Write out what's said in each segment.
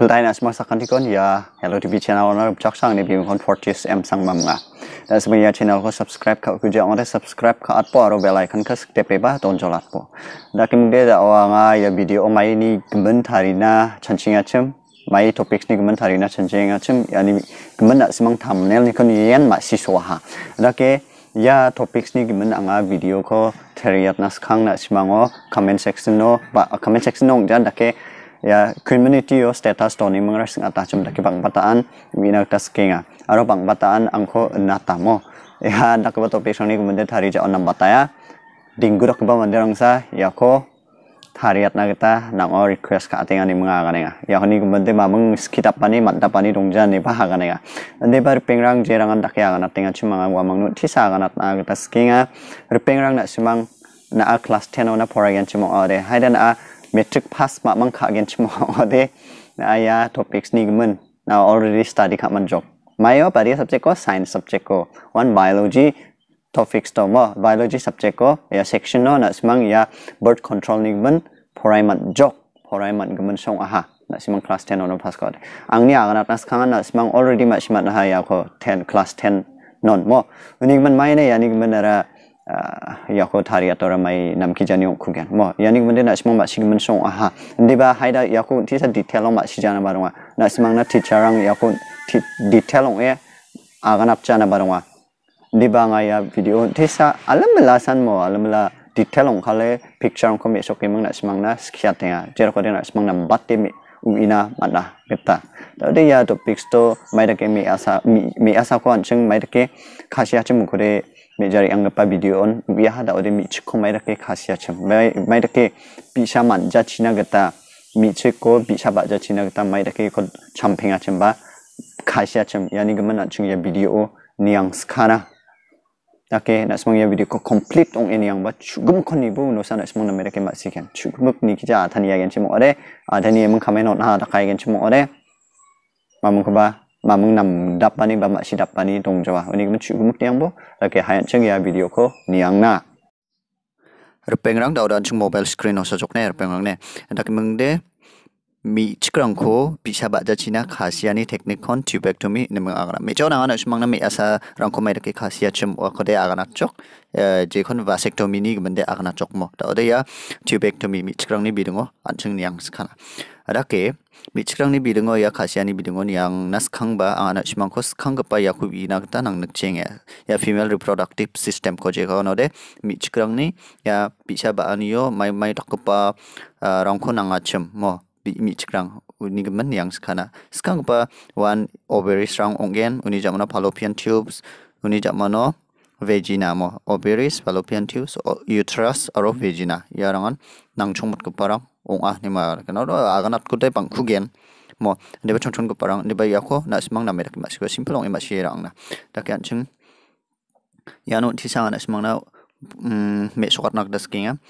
Beltain asma sakan tikon ya hello TV channel owner bcak sang ni bingung kon fortis em sang mamnga. Dan sebenarnya channel ko subscribe ke ku owner, subscribe ke atpo aro bell icon ke skte pe atau ton jolat po. Dan kim de da ya video oh, mai ini gemen tarina chanchinga acem, mai topik ni gemen tarina acem, ya ni gemen nak semang thumbnail ni kon yen masih suaha. Dan Da ke ya topics ni gimen anga video ko teriat naskang na o comment section no ba comment section no jan dake ya community yo status to ni mangra sing atachum dake bang bataan mina tas kenga aro bang bataan angko mo ya dake ba topics ni gimen de thari ja onam bataya dak ba ya ko hariat na kita nang request ka ating ani mga kanenga ya honi gumbante mamang skita pani matta pani dongja ne paha kanenga ande par pengrang jerangan takya kana tenga chimanga wamang nu thisa kana na kita skinga pengrang na simang na a class 10 ona poragen chimong ore haidan a metric pass mamang ka gen chimong ode na ya topics ni gumun na already study ka man jok mayo pari subject ko science subject ko one biology topics to mo biology subject ko ya section no na simang ya bird control ni ban poraimat jok poraimat gaman song aha na simang class 10 ono pass ko ang ni agana class khanga na simang already ma simat ha ya ko 10 class 10 non mo ni man mai ne ya ni ara ah, ya ko thari atora ya mai namki jani gen mo yani mun na simang ma sigmen song aha ndiba haida ya ti sa detail ma sijana barwa na simang na teacher ang ya ko detail ong e aganap jana barwa di bangaya video desa alam belasan mau alam bela detail on kale picture on kami sok kemang nak semang na sekiatnya jer ko nak semang na batte mi uina mana beta tadi ya topik sto, mai dake mi asa mi asa ko ancheng mai dake khasia aja ko re mi jari anggap video on wi ada ode mi chiko mai dake khasia aja mai dake pisa china kita, mi chiko bisa baca china kita mai dake ko champinga chim ba khasia chim yani gman ancheng ya video niang skana ake nak semua yang video ko complete ong ini yang buat cukup kon ni bu nak semang na mereke ma si kan chugum ni ki ada thani ya gen chimo ore a emang kamen on ha ta kai ya gen chimo ore mamung ko ba mamung nam dap pani ba si dap pani dong jawa ini gum cukup ni yang bu ake hayan cheng ya video ko ni yang na rpeng rang dau dan chung mobile screen no sa jok ne rpeng rang ne dak mung de mi chikrang ko pi saba ja china khasiani teknik kon tubek to mi nimang agana mi chona ana sumang na mi asa rang ko mai ke khasia chim wa ko de agana chok eh, je kon vasectomy ni bande agana chok mo ta de ya tubek to mi mi chikrang ni bidingo anchung niang skana ke mi chikrang ni bidingo ya khasiani bidingo yang nas khang ba ana sumang ko khang pa ya ku ina ta nang nak cheng ya. ya female reproductive system ko je ko no de mi chikrang ni ya pi saba anio mai mai takpa eh, rang ko nanga mo mi chikrang uni gman yang skana skang pa wan ovary strong ongen uni jamana fallopian tubes uni jamana vagina mo ovaries fallopian tubes uterus aro vagina yarangan nangchongmat ko parang ah ni ma kana ro aganat ko te pangkhugen mo deba chongchong ko parang deba yako na simang na merak ma sikwa simple ong emashi rang na takyan ching yanu tisang na simang na mm, me sokat nak das kinga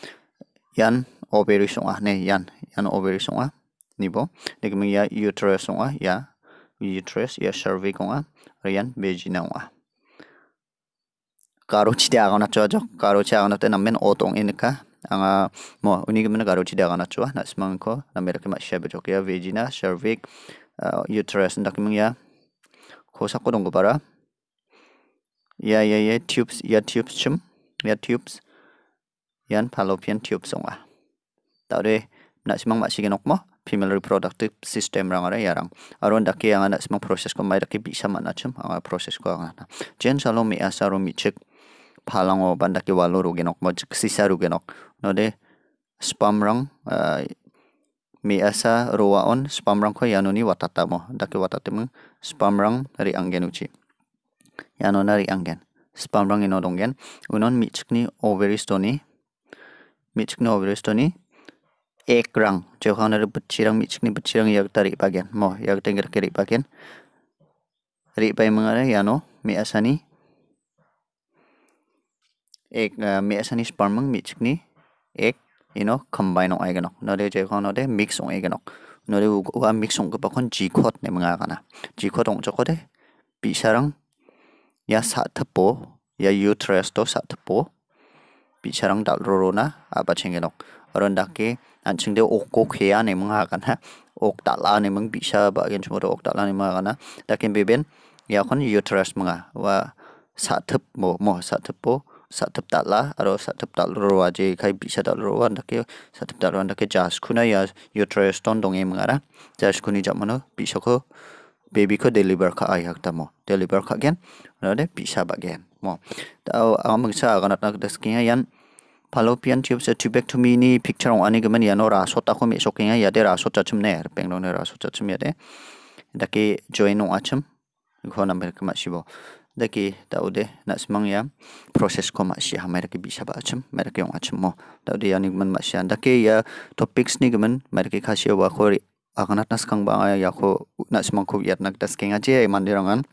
yan ovary ah ne yan yan ovary ah ni bo ni ya uterus nga ya uterus ya cervix nga rian vagina nga karochi de agana chwa jo karochi agana te namen otong inka anga mo uni kami na karochi de agana chwa na smang ko na ke kama shebe jo ya vagina cervix uh, uterus ndak kami ya kosa ko dong bara ya ya ya tubes ya tubes chum ya tubes yan fallopian tubes nga tau deh, nak simang mak sigin mo female reproductive system rang ara yarang aron ke yang ana semua proses ko mai ke bisa mana chum ang ah, process ko ang ana jen salo mi asaro mi chek palang o bandaki walo rugenok mo chek sisa rugenok no de spam rang ah, mi asa roa on spam rang ko yanoni watata mo daki watata mo spam rang ri anggen uchi yanona ri anggen spam rang ino donggen unon mi chekni stone ni mi chekni stone ni ek rang jauh hang dari bercirang mi cikni yang tarik bagian mo yang tengger kiri bagian tarik pai mengare ya no mi asani ek eh, mi asani spermang mi cikni ek ino combine ong aigenok node jauh nade node mix ong aigenok node uga mix ong kepakon jikot ne mengakana jikot ong cokode bisarang ya saat tepo ya uterus to saat tepo 비차랑 달로로나 아바 챙겨놓 어른답게 안층대 옥고 괴야 내멍 하거나 옥 달라 내멍 비차 바겐 주머로 옥 달라 내멍 하거나 닥긴 비벤 야콘 유트러스 멍아 와 사특 뭐뭐 사특보 사특 달라 아로 사특 달로 와지 가이 비차 달로 완다케 사특 달로 완다케 자스쿠나 야 유트러스 돈 동에 멍아라 자스쿠니 자마노 비셔코 baby ko deliver kha ai hak tamo deliver kha gen no de pisa ba gen mo ta ang sa ganat nak deskinga yan fallopian tubes tubectomy ni picture ong ani gaman yan ora ta ko me sokinga ya de ra sota chum ne er, peng no ne ra ta chum ya de daki join ong achum ya, ko number kama sibo daki taude na semang ya proses ko mak sia mai daki bisa ba achum mai daki ong achum mo taude ya ni gaman mak sia daki ya topics ni gaman mai daki khasia wa khori akanat nas kang bang ay ko nas mang ko yat nak das kenga je mandirangan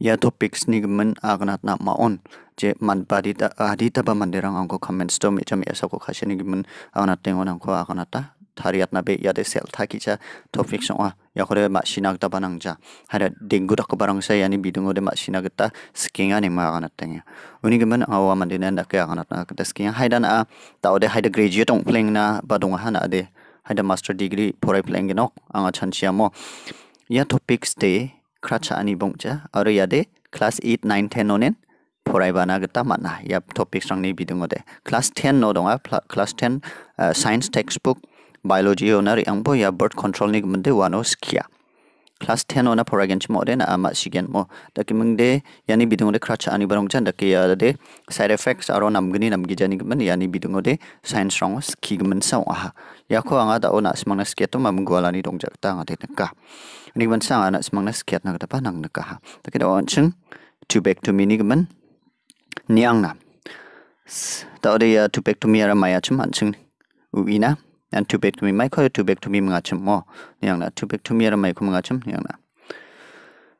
ya, ya topics ni gemen akanat na maon je man padi ta adi ta ba mandirang angko comments to mi ya sa ko ya, khasi ni gemen akanat tengon angko akanat ta thariat na be yade sel thaki cha topic song a ya, de ma sinak ta banang ja hara dengu dak barang sa yani bidungo de ma sinak ta skinga ni ma kana tang uni gemen awa mandina ndak ya kana ta skinga ah, haidan a ta ode haida graduate ong playing na badong na de hada master degree for a plan genok anga chan chia mo ya topics de kracha ani 8 9 10 onen for a bana gata mana ya topics rang ni bidung 10 no dong a 10 uh, science textbook biology onar yang bo ya bird control class 10 ona poragen chmo de na ama sigen mo daki mengde yani bidung de kracha ani barong chan daki ya de side effects aro nam gi jani gman yani bidung de science rong ski gman sa aha ya ko anga da ona smang na sket ma mngwala ni dong jak ta nga de ka ni ban sa ana smang na sket na gata pa nang na ka ha daki da on chung to back to mini gman niang na ta de ya uh, to back to mi ara maya chman chung uina a 난 too b i k to m e mai ko too b i k to m e n g a chum mo yang na too b i k to me ra mai ko mga n chum yang na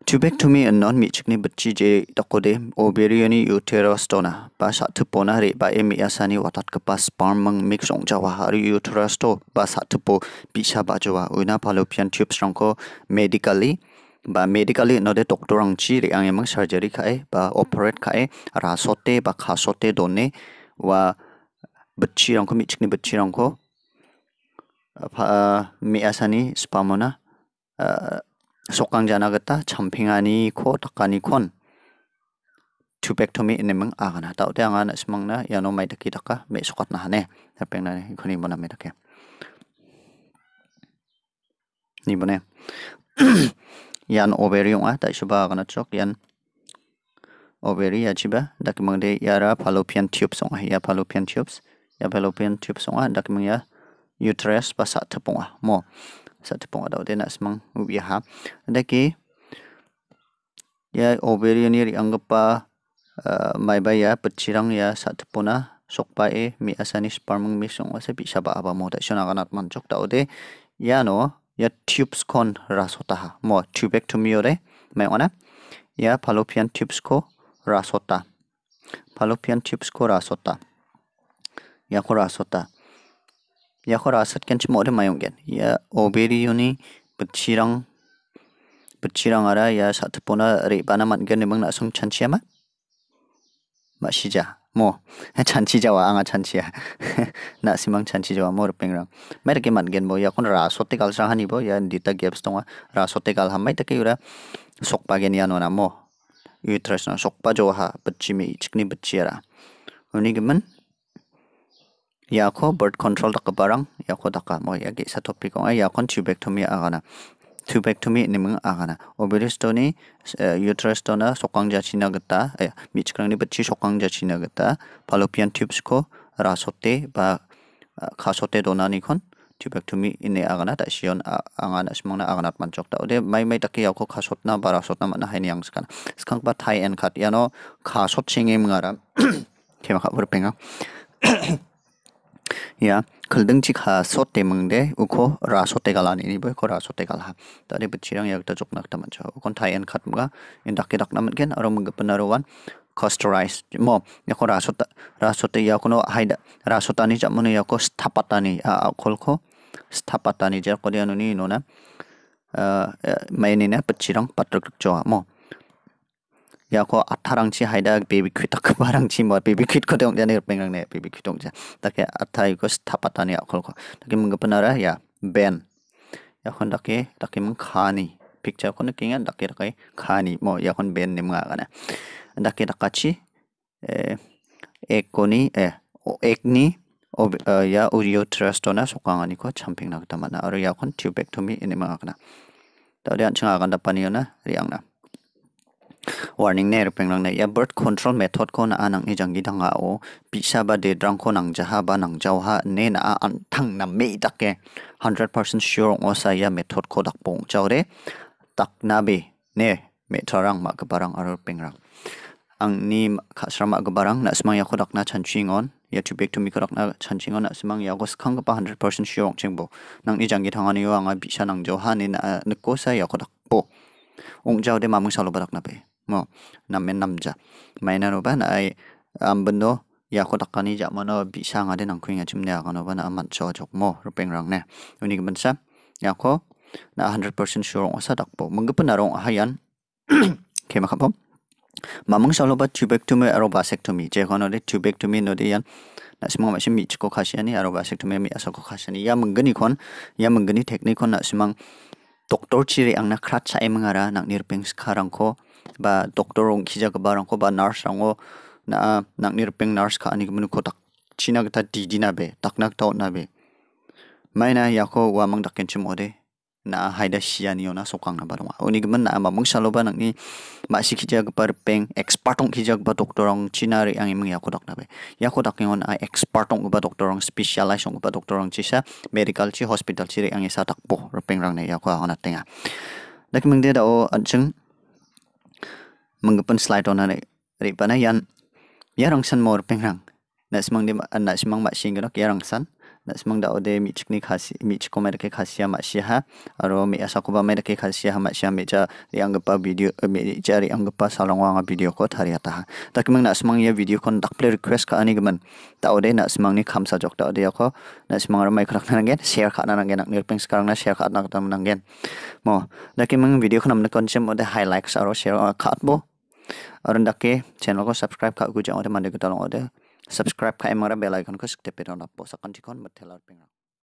too b i k to me and non mi chikni bchi t je takode ovarian uterus tona ba sa thu pona re ba emi asani watat ka pas sperm mang mix ong jawa har uterus to ba sa thu po p i s h a ba jawa una fallopian tubes r o n g ko medically ba medically no de doctor ang chi ri ang emang surgery khae ba operate khae ra sote ba kha sote donne wa bchi r o n g ko mi chikni bchi r o n g ko Eh, asani spamona 미아사니 스파모나 속강자나겠다 참핑하니 코 kon 콘 tubectomy ini meng akan atau dia angana semangna ya no mai deki daka me sokat nah ne tapi nane ikoni mana me deki ni bone yan ovarium ah tak coba agana cok yan overi ya chiba dak meng de yara fallopian tubes ong ya fallopian tubes ya fallopian tubes ong dak meng ya uterus tepung ah mo sa ada ah, dau nak semang ubi ya ha ada ki, ya ovarian dianggap anggepa eh, mai ya, pecirang ya sa ah. sok sok e mi asani sperm mi song wase bi saba apa mo da shona kanat mancok chok ya no ya tubes kon rasota ha mo tubectomy ore mai ona ya fallopian tubes ko rasota fallopian tubes ko rasota ya ko rasota ya ياخد عصد mayong ما ya oberi obedioni pecirang pecirang ara ya satpona rebana matgen memang langsung chanchiama shija mo chanchi jawa anga chanchia na simang chanchi jawa mo pengrang mer ke gen bo ya kon rasote kal sahani bo ya dita gaps tonga rasote kal hamai take yura sokpa gen ya nona mo yutrasna sokpa joha bechimi chikni bechiara gemen yako birth control tak barang yako taka mo yagi sa topic topik ay yakon kan tubectomy agana tubectomy ni mga agana ovaries to ni eh, uterus to na sokang jachina gata ay eh, michkrang ni bachi sokang jachina gata fallopian tubes ko rasote ba eh, kasote ni kon tubectomy ini agana ta sion angana semangna agana manchok ta ode mai mai taki yako kasotna ba rasotna mana haini yang skana skang ba thai and khat yano kasot singe mga ra kema khapur penga ya khaldang chik ha sot te ukho ra sot te gala ni bo ko ra sot te gala ta de bichirang yak ta jok nak ta mancha ukon tayen kat khat indak in dak ke dak nam aro mga mo ya ko ra sot ra te ya kono haida ra sot ani jam ya ko sthapata ni a khol ko sthapata ni jer ko de anuni no na mai ni na bichirang patrak mo yako atharang chi haida baby khita kbarang chi mor baby khit ko dong jani pengrang ne baby jah, tak take athai ko sthapata ni aku ko take mung panara ya ben tak dake dake mung khani picture ko ne kinga dake dake khani ya yakon ben ne mung agana dake dakachi eh ekoni eh ekni ya audio trustona sokangani ko champing na mana aru yakon tube back ini mangakna tadi ancang akan dapani na warning ne rupeng nang ne ya bird control method ko na anang ijang gi danga o pisa ba de drang ko nang jaha ba nang jaw ha ne na an thang na me ke 100% sure o sa ya method ko dak pong chaw re tak na be ne me tharang ma ka barang ar peng rang ang ni kha srama ga barang na smang ya ko dak na chan ching on ya to back to me ko dak na chan ching on na smang ya go skang ba 100% sure ching bo nang ijang gi thang ani wa nga pisa nang jaw ha ne na ko sa ya ko dak po ong jaw de ma mung sa lo barak na be m 남면 n a mainan m a uban ai a m b e n o yako takani ja mono bisa nga den angkuing a chimne akan uban amat cho jok mo rupeng rang ne unik bansa yako na 100% sure osa n g dakpo menggepun arong hayan kema kapom mamung saloba t u b e k t o m y aro b a s e k t o m i je kono de t u b e k t o m i no de yan na simang ma sim michko khasiani aro b a s e k t o m y mi asako khasiani ya menggeni kon ya menggeni teknik kon na simang doktor chiri angna k r a c sa emngara nang nirpeng sekarang ko ba doctor ong khija ka barang ko ba nurse ang o na nak nir ping nurse ka ani gmun ko tak china ka di di na be tak nak taw na be mai na ya ko wa mang dak ken chimo de na haida shia ni ona sokang na barang oni gmun na ma mung salo ba nak ni ma si khija ka par ping expert ong khija ba china ri ang imang ya ko dak na be ya ko dak ngon ai expert ong ba medical chi hospital chi ri ang isa tak po ping rang ne ya ko ona tenga mengepun slide on rik yang pana yan yarong san mor pengrang na semang di na simang mak ya yarong san na semang da ode mi chikni khasi mi chiko mer ke ya ma shi ha aro mi asa ba mer ke khasiya mak siha mi cha rianggepa video eh, mi cha pa salong wa video ko thari ata ta kimang na semang ya video kon dak play request ka ani geman ta ode na semang ni sa jok ta ode ya ko na semang ro mai khrak na ngen share kha na ngen ni ping sekarang na share kha na ta ngen mo da meng video kon na kon sem ode highlights aro share ah, kha bo orang dake channel ko subscribe kak gue jangan ada mandi ke tolong subscribe kak emang rambel icon ko sekte pedon apa sakon cikon metelar pengang